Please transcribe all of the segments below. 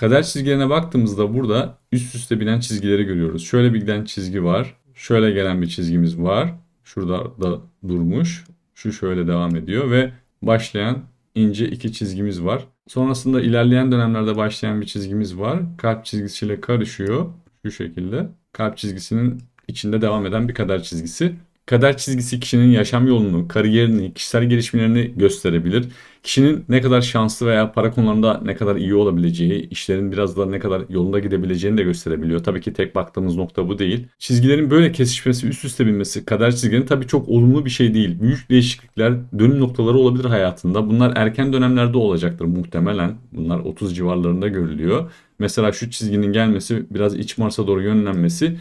Kader çizgilerine baktığımızda burada üst üste binen çizgileri görüyoruz. Şöyle bir giden çizgi var. Şöyle gelen bir çizgimiz var. Şurada da durmuş. Şu şöyle devam ediyor ve başlayan ince iki çizgimiz var. Sonrasında ilerleyen dönemlerde başlayan bir çizgimiz var. Kalp çizgisiyle karışıyor. Şu şekilde. Kalp çizgisinin içinde devam eden bir kader çizgisi. Kader çizgisi kişinin yaşam yolunu, kariyerini, kişisel gelişimlerini gösterebilir. Kişinin ne kadar şanslı veya para konularında ne kadar iyi olabileceği, işlerin biraz da ne kadar yolunda gidebileceğini de gösterebiliyor. Tabii ki tek baktığımız nokta bu değil. Çizgilerin böyle kesişmesi, üst üste binmesi, kader çizgilerin tabii çok olumlu bir şey değil. Büyük değişiklikler, dönüm noktaları olabilir hayatında. Bunlar erken dönemlerde olacaktır muhtemelen. Bunlar 30 civarlarında görülüyor. Mesela şu çizginin gelmesi, biraz iç Mars'a doğru yönlenmesi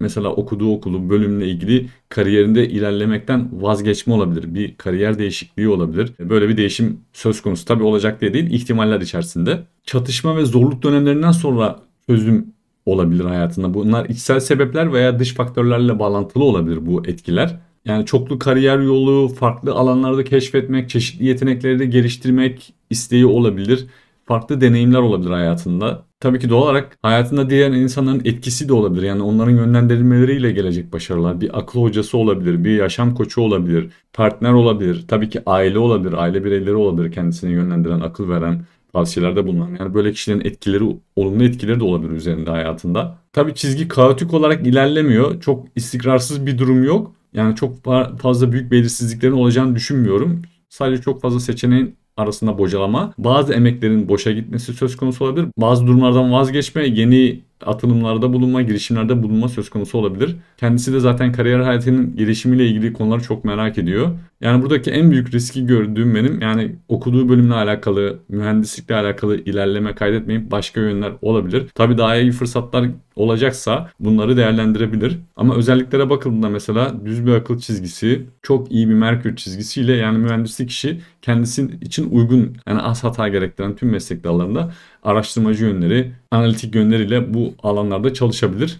mesela okuduğu okulu, bölümle ilgili kariyerinde ilerlemekten vazgeçme olabilir. Bir kariyer değişikliği olabilir. E, böyle bir değişim söz konusu tabii olacak diye değil, ihtimaller içerisinde. Çatışma ve zorluk dönemlerinden sonra çözüm olabilir hayatında. Bunlar içsel sebepler veya dış faktörlerle bağlantılı olabilir bu etkiler. Yani çoklu kariyer yolu, farklı alanlarda keşfetmek, çeşitli yetenekleri de geliştirmek isteği olabilir farklı deneyimler olabilir hayatında. Tabii ki doğal olarak hayatında diğer insanların etkisi de olabilir. Yani onların yönlendirilmeleriyle gelecek başarılar. Bir akıl hocası olabilir, bir yaşam koçu olabilir, partner olabilir. Tabii ki aile olabilir, aile bireyleri olabilir kendisini yönlendiren, akıl veren tavsiyelerde bulunan. Yani böyle kişilerin etkileri, olumlu etkileri de olabilir üzerinde hayatında. Tabii çizgi kaotik olarak ilerlemiyor. Çok istikrarsız bir durum yok. Yani çok fazla büyük belirsizliklerin olacağını düşünmüyorum. Sadece çok fazla seçeneğin arasında bocalama, bazı emeklerin boşa gitmesi söz konusu olabilir. Bazı durumlardan vazgeçme, yeni atılımlarda bulunma, girişimlerde bulunma söz konusu olabilir. Kendisi de zaten kariyer hayatının gelişimiyle ilgili konuları çok merak ediyor. Yani buradaki en büyük riski gördüğüm benim yani okuduğu bölümle alakalı, mühendislikle alakalı ilerleme kaydetmeyip başka yönler olabilir. Tabi daha iyi fırsatlar olacaksa bunları değerlendirebilir. Ama özelliklere bakıldığında mesela düz bir akıl çizgisi, çok iyi bir merkür çizgisiyle yani mühendislik işi kendisi için uygun yani az hata gerektiren tüm meslek dallarında araştırmacı yönleri, analitik yönleriyle bu alanlarda çalışabilir.